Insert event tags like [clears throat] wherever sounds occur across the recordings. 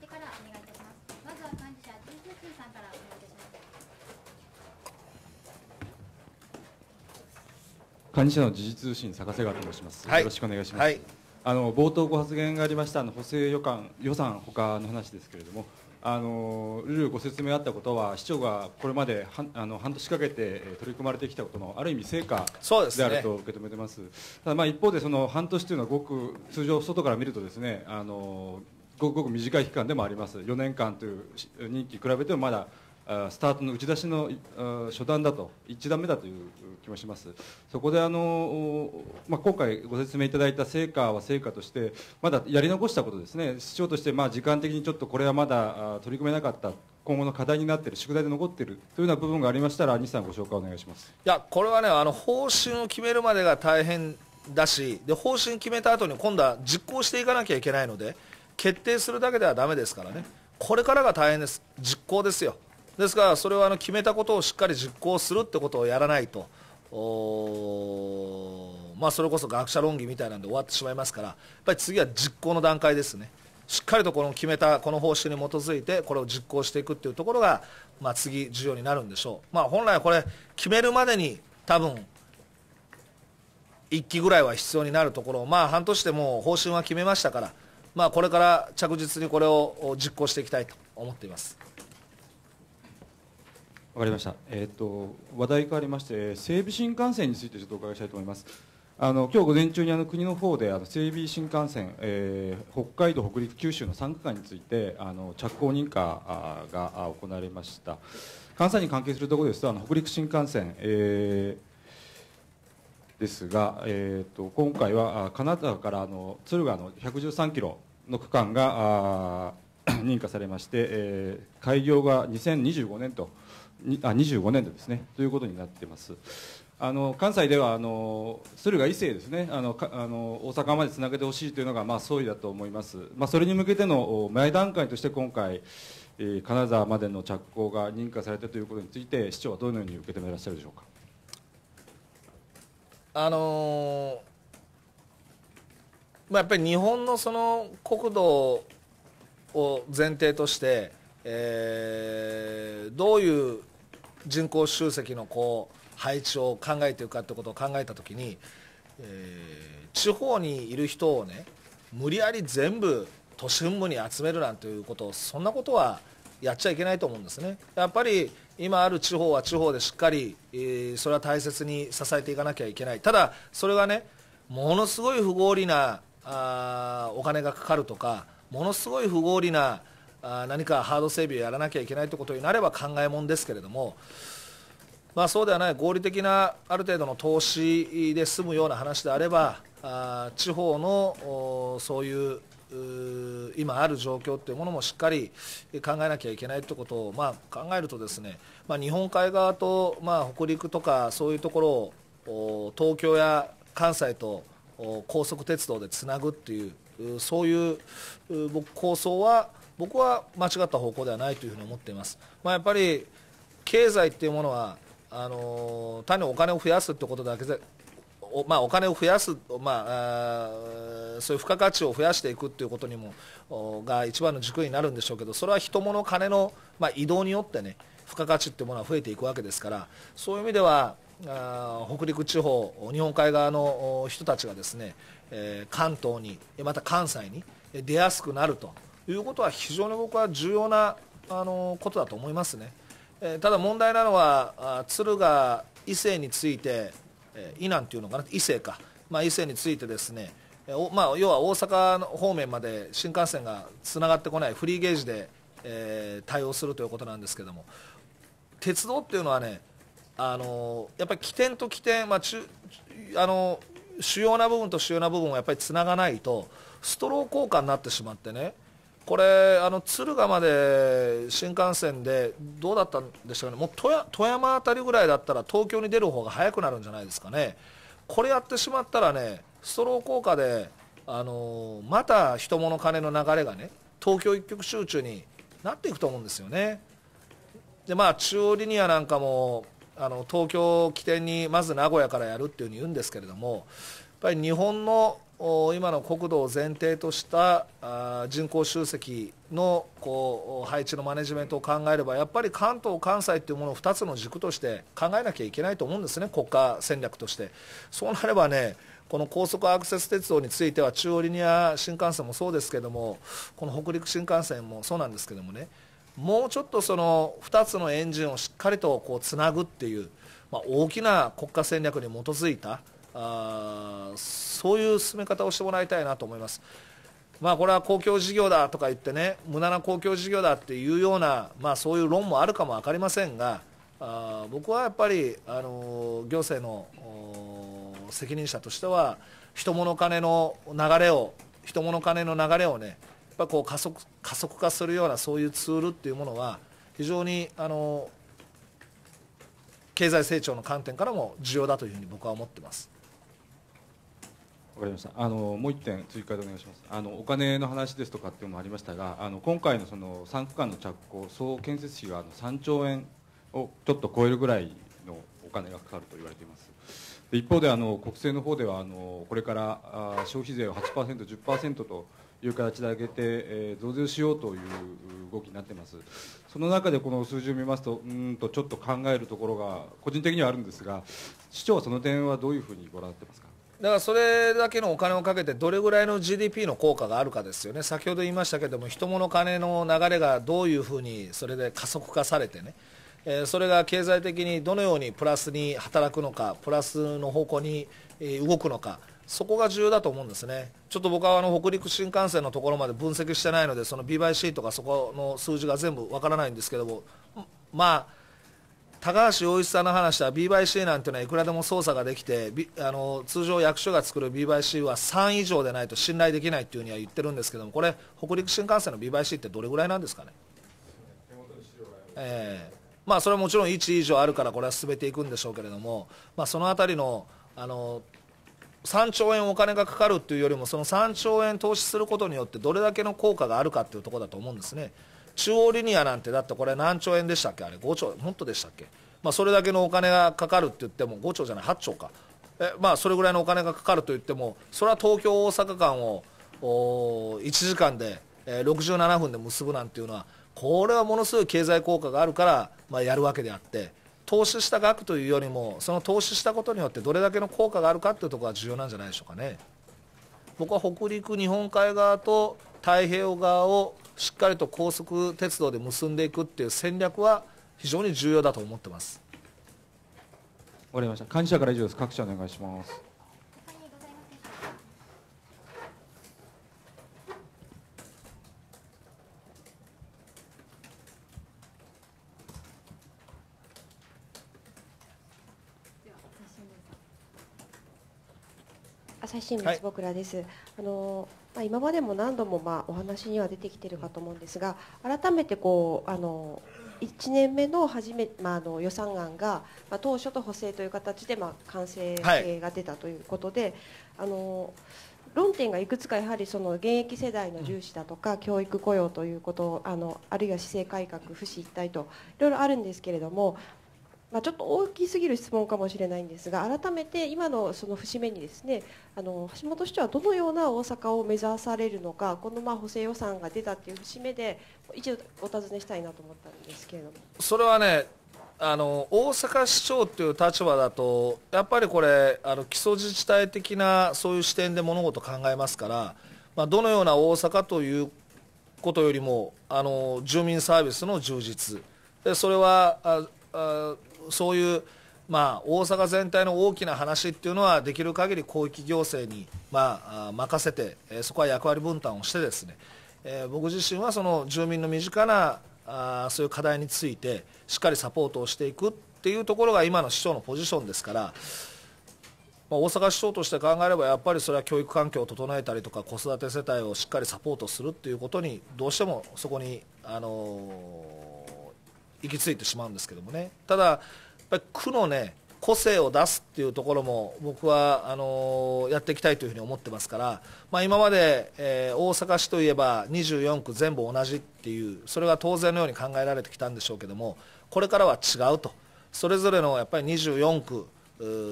ってからお願いいたしますまずは幹事社999さんからお願いいたします幹事社の時事通信坂瀬川と申します、はい、よろしくお願いします、はい、あの冒頭ご発言がありましたあの補正予算予算他の話ですけれどもあのルールご説明あったことは市長がこれまではあの半年かけて取り組まれてきたことのある意味成果であると受け止めてます、ね、ただまあ一方でその半年というのはごく通常外から見るとですねあのごくごく短い期間でもあります4年間という任期比べてもまだスタートの打ち出しの初段だと1段目だという気もしますそこであの、まあ、今回ご説明いただいた成果は成果としてまだやり残したことですね市長としてまあ時間的にちょっとこれはまだ取り組めなかった今後の課題になっている宿題で残っているというような部分がありましたら西さんご紹介お願いしますいやこれはねあの方針を決めるまでが大変だしで方針決めた後に今度は実行していかなきゃいけないので決定するだけではだめですからね、これからが大変です、実行ですよ、ですから、それはあの決めたことをしっかり実行するってことをやらないと、まあ、それこそ学者論議みたいなんで終わってしまいますから、やっぱり次は実行の段階ですね。しっかりとこの決めたこの方針に基づいてこれを実行していくっていうところが、まあ、次、重要になるんでしょう、まあ、本来これ決めるまでに多分1期ぐらいは必要になるところまあ、半年でもう方針は決めましたからまあ、これから着実にこれを実行していきたいと思っています。わかりました。えっ、ー、と話題変わりまして、西部新幹線についてちょっとお伺いしたいと思います。あの今日午前中にあの国の方であの整備新幹線、えー、北海道、北陸、九州の3区間についてあの着工認可が行われました関西に関係するところですとあの北陸新幹線、えーですが、えーと、今回は金沢からあの敦賀の113キロの区間が [clears throat] 認可されまして、えー、開業が2025年とあ25年度ですねということになっています。あの関西ではあの敦賀伊勢ですねあのあの大阪までつなげてほしいというのが、まあ、総意だと思います、まあ、それに向けての前段階として今回、えー、金沢までの着工が認可されたということについて市長はどのように受け止めらっしゃるでしょうか。あのー、まあ、やっぱり日本のその国土を前提として、えー、どういう人口集積のこう配置を考えていくかってことを考えたときに、えー、地方にいる人をね無理やり全部都心部に集めるなんていうことそんなことはやっちゃいけないと思うんですね。やっぱり今ある地方は地方でしっかり、えー、それは大切に支えていかなきゃいけない、ただ、それがね、ものすごい不合理なあお金がかかるとか、ものすごい不合理なあ何かハード整備をやらなきゃいけないということになれば考えもんですけれども、まあ、そうではない合理的なある程度の投資で済むような話であればあ地方のそういう今ある状況というものもしっかり考えなきゃいけないということを、まあ、考えるとですね、まあ、日本海側と、まあ、北陸とかそういうところを東京や関西と高速鉄道でつなぐっていうそういう僕構想は僕は間違った方向ではないというふうに思っています。まあ、やっぱり経済っていうものはあの単にお金を増やすってことだけお,、まあ、お金を増やす、まあ、あそういう付加価値を増やしていくっていうことにもが一番の軸になるんでしょうけどそれは人物金の、まあ、移動によってね付加価値っていうものは増えていくわけですからそういう意味ではあ北陸地方日本海側の人たちがですね、えー、関東にまた関西に出やすくなるということは非常に僕は重要なあのことだと思いますね。えー、ただ問題なのは敦賀伊勢について伊南というのかな伊勢か、まあ、伊勢についてですねまあ、要は大阪方面まで新幹線がつながってこないフリーゲージで、えー、対応するということなんですけども鉄道っていうのはねあのやっぱり起点と起点、まあ、中あの主要な部分と主要な部分をやっぱりつながないとストロー効果になってしまってねこれあの敦賀まで新幹線でどうだったんでしょうねもう富山辺りぐらいだったら東京に出る方が早くなるんじゃないですかねこれやってしまったらねストロー効果であのまた人物金の流れがね東京一極集中になっていくと思うんですよねでまあ中央リニアなんかもあの東京を起点にまず名古屋からやるっていうふうに言うんですけれどもやっぱり日本の今の国土を前提とした人口集積のこう配置のマネジメントを考えればやっぱり関東、関西というものを2つの軸として考えなきゃいけないと思うんですね国家戦略としてそうなればねこの高速アクセス鉄道については中央リニア新幹線もそうですけどもこの北陸新幹線もそうなんですけどもねもうちょっとその2つのエンジンをしっかりとこうつなぐっていう、まあ、大きな国家戦略に基づいたあそういう進め方をしてもらいたいなと思います。まあ、これは公共事業だとか言ってね無駄な公共事業だっていうような、まあ、そういう論もあるかも分かりませんがあ僕はやっぱり、あの行政の責任者としては人物金の流れを人物金の流れをねやっぱこう加速加速化するようなそういうツールっていうものは非常に、あの経済成長の観点からも重要だというふうに僕は思ってます。かりましたあのもう1点追加でお願いしますあのお金の話ですとかっていうのもありましたがあの今回のその3区間の着工総建設費はあの3兆円をちょっと超えるぐらいのお金がかかると言われています一方であの国政の方ではあのこれからあ消費税を8%、10%という形で上げて、えー、増税しようという動きになっていますその中でこの数字を見ますとうんとちょっと考えるところが個人的にはあるんですが市長はその点はどういうふうにご覧になってますかだからそれだけのお金をかけてどれぐらいの GDP の効果があるかですよね、先ほど言いましたけども、人物金の流れがどういうふうにそれで加速化されてね、えー、それが経済的にどのようにプラスに働くのか、プラスの方向に動くのか、そこが重要だと思うんですね、ちょっと僕はあの北陸新幹線のところまで分析してないので、その BYC とかそこの数字が全部わからないんですけども、まあ、高橋陽一さんの話は B. B&C なんていうのはいくらでも捜査ができて、あの通常、役所が作る B&C y は3以上でないと信頼できないというふうには言ってるんですけども、これ、北陸新幹線の B&C y ってどれぐらいなんですかね。えーまあ、それはもちろん1以上あるから、これは進めていくんでしょうけれども、まあ、そのあたりのあの3兆円お金がかかるというよりも、その3兆円投資することによって、どれだけの効果があるかというところだと思うんですね。中央リニアなんてだってこれ何兆円でしたっけあれ5兆もっとでしたっけ、まあ、それだけのお金がかかるって言っても5兆じゃない8兆かえ、まあ、それぐらいのお金がかかると言ってもそれは東京大阪間を1時間で、えー、67分で結ぶなんていうのはこれはものすごい経済効果があるから、まあ、やるわけであって投資した額というよりもその投資したことによってどれだけの効果があるかというところが重要なんじゃないでしょうかね。僕は北陸日本海側と太平洋側をしっかりと高速鉄道で結んでいくっていう戦略は非常に重要だと思ってます。わかりました。幹事社から以上です。各社お願いします。朝日新聞坪倉です。はい、あのまあ今までも何度もまあお話には出てきてるかと思うんですが、改めてこうあの1年目の初め、まあ、あの予算案が、まあ、当初と補正という形で、まあ、完成が出たということで、はい、あの論点がいくつかやはりその現役世代の重視だとか、教育雇用ということあのあるいは市政改革不死一体といろいろあるんですけれどもまあ、ちょっと大きすぎる質問かもしれないんですが改めて今のその節目にですねあの橋本市長はどのような大阪を目指されるのかこのまあ補正予算が出たっていう節目で一度お尋ねしたいなと思ったんですけれどもそれはねあの大阪市長という立場だとやっぱりこれあの基礎自治体的なそういう視点で物事を考えますから、まあ、どのような大阪ということよりもあの住民サービスの充実でそれはああそういう、まあ、大阪全体の大きな話っていうのは、できる限り広域行政に、まあ、任せて、えそこは役割分担をしてですね、え僕自身はその住民の身近なあそういう課題について、しっかりサポートをしていくっていうところが今の市長のポジションですから、まあ、大阪市長として考えればやっぱりそれは教育環境を整えたりとか子育て世帯をしっかりサポートするっていうことにどうしてもそこに、あの行き着いてしまうんですけどもねただやっぱり区のね個性を出すっていうところも僕はあのやっていきたいというふうに思ってますから、まあ、今まで、えー、大阪市といえば24区全部同じっていうそれが当然のように考えられてきたんでしょうけどもこれからは違うとそれぞれのやっぱり24区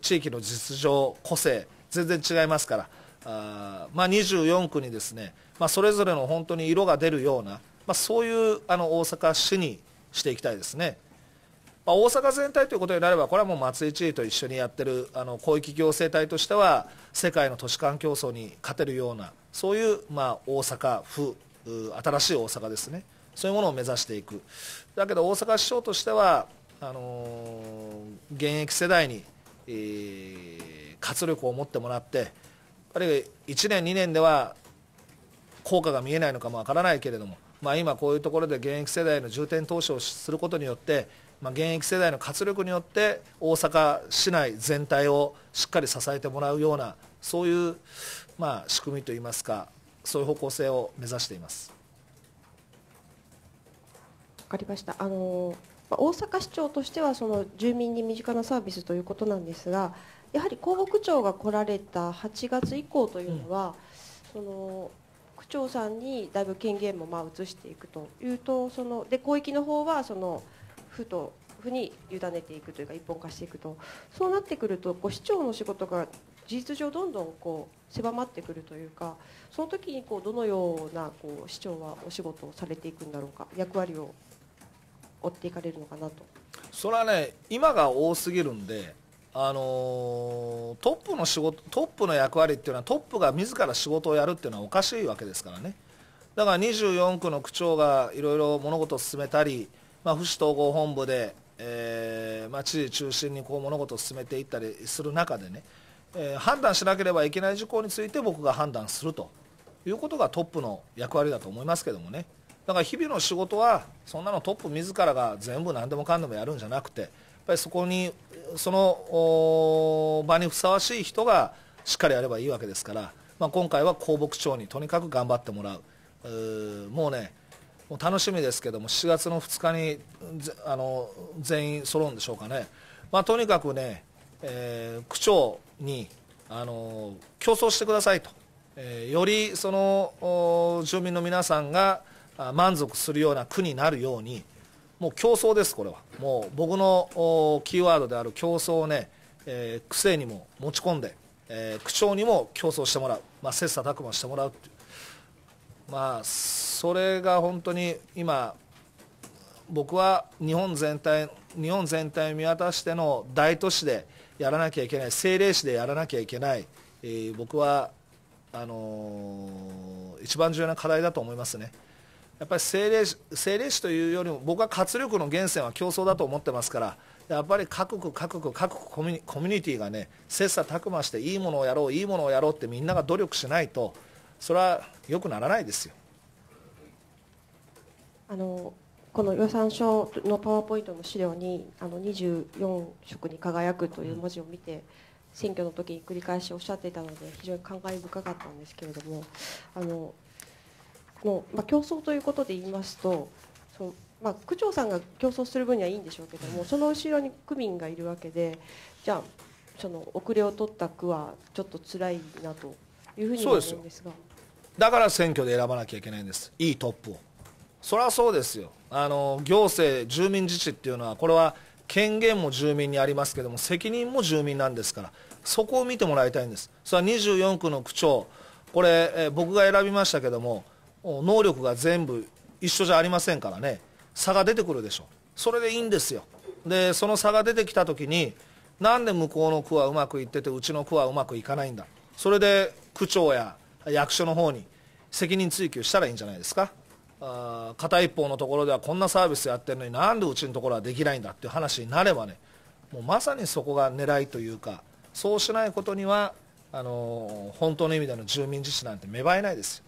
地域の実情個性全然違いますからあ、まあ、24区にですね、まあ、それぞれの本当に色が出るような、まあ、そういうあの大阪市にしていきたいですね。まあ、大阪全体ということになれば、これはもう松井知事と一緒にやってるあの広域行政体としては、世界の都市間競争に勝てるような、そういう、まあ、大阪府、新しい大阪ですね、そういうものを目指していく、だけど大阪市長としては、あのー、現役世代に、えー、活力を持ってもらって、あるいは1年、2年では効果が見えないのかもわからないけれども、まあ、今こういうところで現役世代の重点投資をすることによって、まあ、現役世代の活力によって大阪市内全体をしっかり支えてもらうようなそういう、まあ、仕組みといいますかそういう方向性を目指しています。わかりましたあの大阪市長としてはその住民に身近なサービスということなんですがやはり広北町が来られた8月以降というのは、うん、その長さんにだいぶ権限もまあ移していくというとそので広域の方はその府と府に委ねていくというか一本化していくとそうなってくるとこう市長の仕事が事実上どんどんこう狭まってくるというかその時にこうどのようなこう市長はお仕事をされていくんだろうか役割を追っていかれるのかなとそれはね今が多すぎるんであのー、トップの仕事トップの役割っていうのはトップが自ら仕事をやるっていうのはおかしいわけですからねだから24区の区長がいろいろ物事を進めたり、まあ、府市統合本部で、えーまあ、知事中心にこう物事を進めていったりする中でね、えー、判断しなければいけない事項について僕が判断するということがトップの役割だと思いますけどもねだから日々の仕事はそんなのトップ自らが全部何でもかんでもやるんじゃなくてぱりそこに、その場にふさわしい人がしっかりやればいいわけですから、まあ、今回は公牧長にとにかく頑張ってもらう、うもうね、もう楽しみですけども、7月の2日にあの全員揃うんでしょうかね、まあ、とにかくね、えー、区長にあの競争してくださいと、えー、よりその住民の皆さんが満足するような区になるように、もう競争です、これは。もう僕のキーワードである競争をね、えー、癖にも持ち込んで、えー、区長にも競争してもらう、まあ、切磋琢磨してもらうっていう、まあ、それが本当に今、僕は日本全体日本全体を見渡しての大都市でやらなきゃいけない政令市でやらなきゃいけない、えー、僕はあのー、一番重要な課題だと思いますね。やっぱり政令政令市というよりも、僕は活力の源泉は競争だと思ってますから、やっぱり各国、各国、各国コミュニティがね、切磋琢磨して、いいものをやろう、いいものをやろうってみんなが努力しないと、それはよくならないですよ。あのこの予算書のパワーポイントの資料にあの24色に輝くという文字を見て選挙の時に繰り返しおっしゃっていたので非常に感慨深かったんですけれどもあのの、まあ、競争ということで言いますとそまあ、区長さんが競争する分にはいいんでしょうけどもその後ろに区民がいるわけでじゃあその遅れを取った区はちょっと辛いなというふうに思うんですがだから選挙で選ばなきゃいけないんですいいトップをそりゃそうですよあの行政住民自治っていうのはこれは権限も住民にありますけども責任も住民なんですからそこを見てもらいたいんですそれは24区の区長これ、え僕が選びましたけども能力が全部一緒じゃありませんからね差が出てくるでしょそれでいいんですよでその差が出てきた時になんで向こうの区はうまくいっててうちの区はうまくいかないんだそれで区長や役所の方に責任追及したらいいんじゃないですかあ片一方のところではこんなサービスやってるのになんでうちのところはできないんだっていう話になればねもうまさにそこが狙いというかそうしないことにはあの本当の意味での住民自治なんて芽生えないですよ。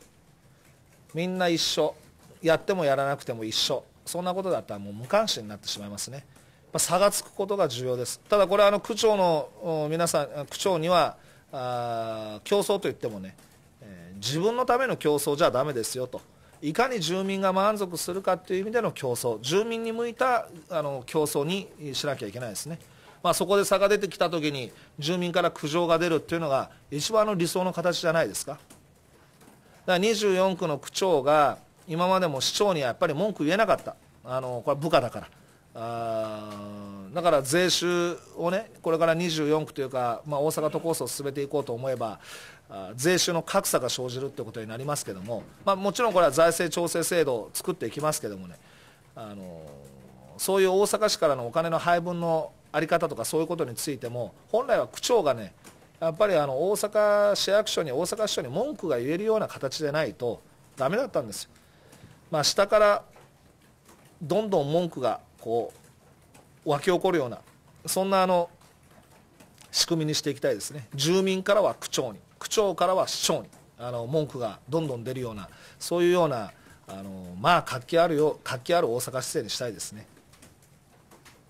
みんな一緒やってもやらなくても一緒そんなことだったらもう無関心になってしまいますね、ま差がつくことが重要ですただこれはあの区長の皆さん区長にはあ競争といってもね、えー、自分のための競争じゃだめですよといかに住民が満足するかという意味での競争住民に向いたあの競争にしなきゃいけないですね、まあ、そこで差が出てきたときに住民から苦情が出るっていうのが一番の理想の形じゃないですか。だから24区の区長が、今までも市長にはやっぱり文句言えなかった、あのこれは部下だから。あだから税収をね、これから24区というか、まあ、大阪都構想を進めていこうと思えば、あ税収の格差が生じるということになりますけれども、まあ、もちろんこれは財政調整制度を作っていきますけれどもね、あのそういう大阪市からのお金の配分の在り方とか、そういうことについても、本来は区長がね、やっぱりあの大阪市役所に大阪市長に文句が言えるような形でないとだめだったんですよ、まあ、下からどんどん文句がこう湧き起こるようなそんなあの仕組みにしていきたいですね住民からは区長に区長からは市長にあの文句がどんどん出るようなそういうようなあのまあ活気あるよ活気ある大阪市政にしたいですね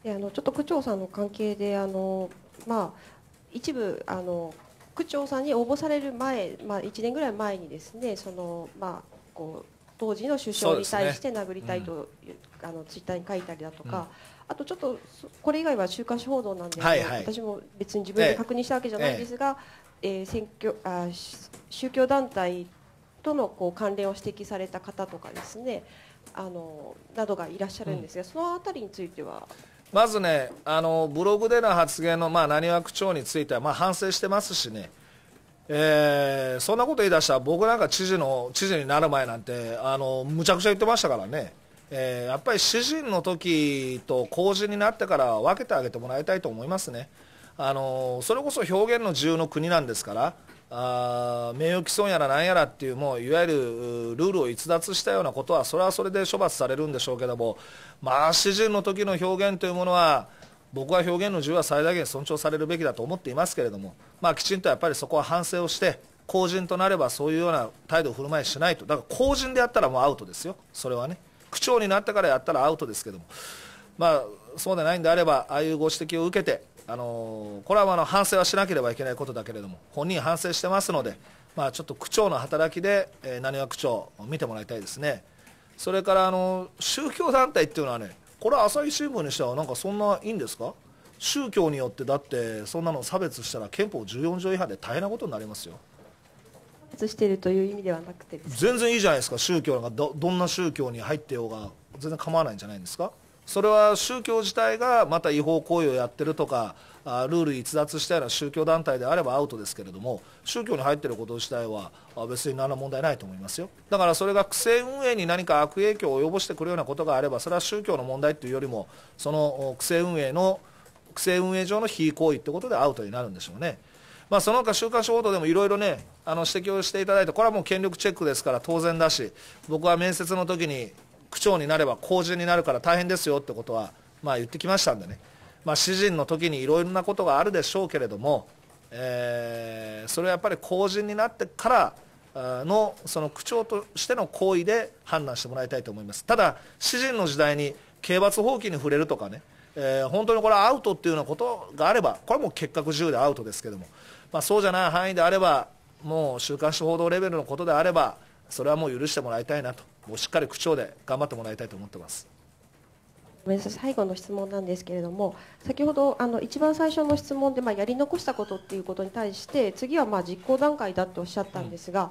あのちょっと区長さんの関係であのまあ一部あの区長さんに応募される前、まあ、1年ぐらい前にですねその、まあ、こう当時の首相に対して殴りたいと、ねうん、あのツイッターに書いたりだとか、うん、あとちょっとこれ以外は週刊誌報道なんで、はいはい、私も別に自分で確認したわけじゃないんですが、えええー、選挙あ宗教団体とのこう関連を指摘された方とかですねあのなどがいらっしゃるんですが、うん、その辺りについてはまずね、あのブログでの発言の、まにわ区長については、まあ、反省してますしね、えー、そんなこと言い出したら、僕なんか知事の知事になる前なんてあの、むちゃくちゃ言ってましたからね、えー、やっぱり詩人の時と公示になってから分けてあげてもらいたいと思いますね。あのそれこそ表現の自由の国なんですから、あ名誉毀損やらなんやらっていうもういわゆるルールを逸脱したようなことはそれはそれで処罰されるんでしょうけどもまあ詩人の時の表現というものは僕は表現の自由は最大限尊重されるべきだと思っていますけれども、まあ、きちんとやっぱりそこは反省をして公人となればそういうような態度を振る舞いしないとだから公人であったらもうアウトですよそれはね区長になってからやったらアウトですけどもまあそうでないんであればああいうご指摘を受けてあのこれはあの反省はしなければいけないことだけれども、本人反省してますので、まあ、ちょっと区長の働きで、えー、何が区長、見てもらいたいですね、それからあの宗教団体っていうのはね、これは朝日新聞にしては、なんかそんないいんですか、宗教によって、だって、そんなの差別したら憲法14条違反で大変なことになりますよ。してるという意味ではなくて全然いいじゃないですか宗教がどどんな宗教に入ってようが全然構わないんじゃないんですかそれは宗教自体がまた違法行為をやってるとかルール逸脱したような宗教団体であればアウトですけれども宗教に入ってること自体は別に何の問題ないと思いますよだからそれが区政運営に何か悪影響を及ぼしてくるようなことがあればそれは宗教の問題というよりもその区政運営の区政運営上の非行為ということでアウトになるんでしょうね。まあ、その他週刊誌報道でもいろいろねあの指摘をしていただいてこれはもう権力チェックですから当然だし僕は面接の時に区長になれば公人になるから大変ですよってことは、まあ、言ってきましたんでね、まあ、詩人の時にいろいろなことがあるでしょうけれども、えー、それはやっぱり公人になってからのその区長としての行為で判断してもらいたいと思いますただ詩人の時代に刑罰放棄に触れるとかね、えー、本当にこれアウトっていうようなことがあればこれも結核自由でアウトですけども、まあ、そうじゃない範囲であればもう週刊誌報道レベルのことであればそれはもう許してもらいたいなともうしっかり区長で頑張ってもらいたいと思ってます。最後の質問なんですけれども先ほどあの一番最初の質問で、まあ、やり残したことっていうことに対して次はまあ実行段階だとおっしゃったんですが、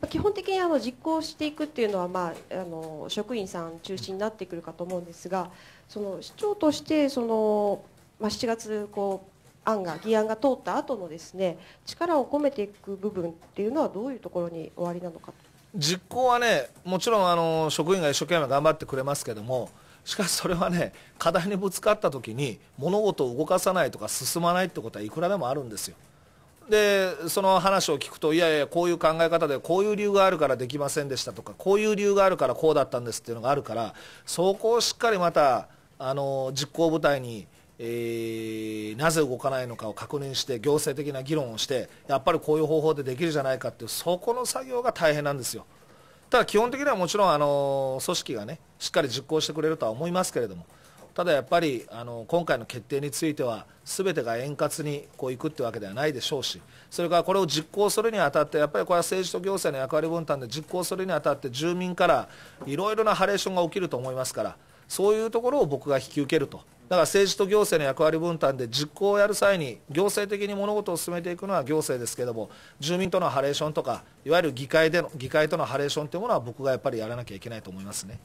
うん、基本的にあの実行していくっていうのは、まあ、あの職員さん中心になってくるかと思うんですがその市長としてその、まあ、7月こう案が議案が通った後のですね力を込めていく部分っていうのはどういうところにおありなのかと。実行はね、もちろんあの職員が一生懸命頑張ってくれますけども、しかしそれはね、課題にぶつかったときに、物事を動かさないとか進まないってことはいくらでもあるんですよ。で、その話を聞くと、いやいや、こういう考え方で、こういう理由があるからできませんでしたとか、こういう理由があるからこうだったんですっていうのがあるから、そこをしっかりまた、あの実行部隊にえー、なぜ動かないのかを確認して行政的な議論をしてやっぱりこういう方法でできるじゃないかっていうそこの作業が大変なんですよただ基本的にはもちろんあの組織がねしっかり実行してくれるとは思いますけれどもただやっぱりあの今回の決定については全てが円滑にこういくってわけではないでしょうしそれからこれを実行するにあたってやっぱりこれは政治と行政の役割分担で実行するにあたって住民からいろいろなハレーションが起きると思いますからそういうところを僕が引き受けるとだから政治と行政の役割分担で実行をやる際に行政的に物事を進めていくのは行政ですけれども住民とのハレーションとかいわゆる議会での議会とのハレーションというものは僕がやっぱりやらなきゃいけないと思いますね。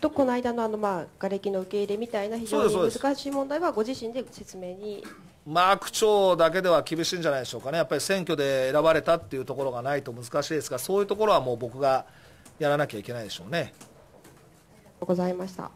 とこの間のあのまあ瓦礫の受け入れみたいな非常に難しい問題はご自身で説明にまあ、区長だけでは厳しいんじゃないでしょうかね、やっぱり選挙で選ばれたっていうところがないと難しいですが、そういうところはもう僕がやらなきゃいけないでしょうね。ございました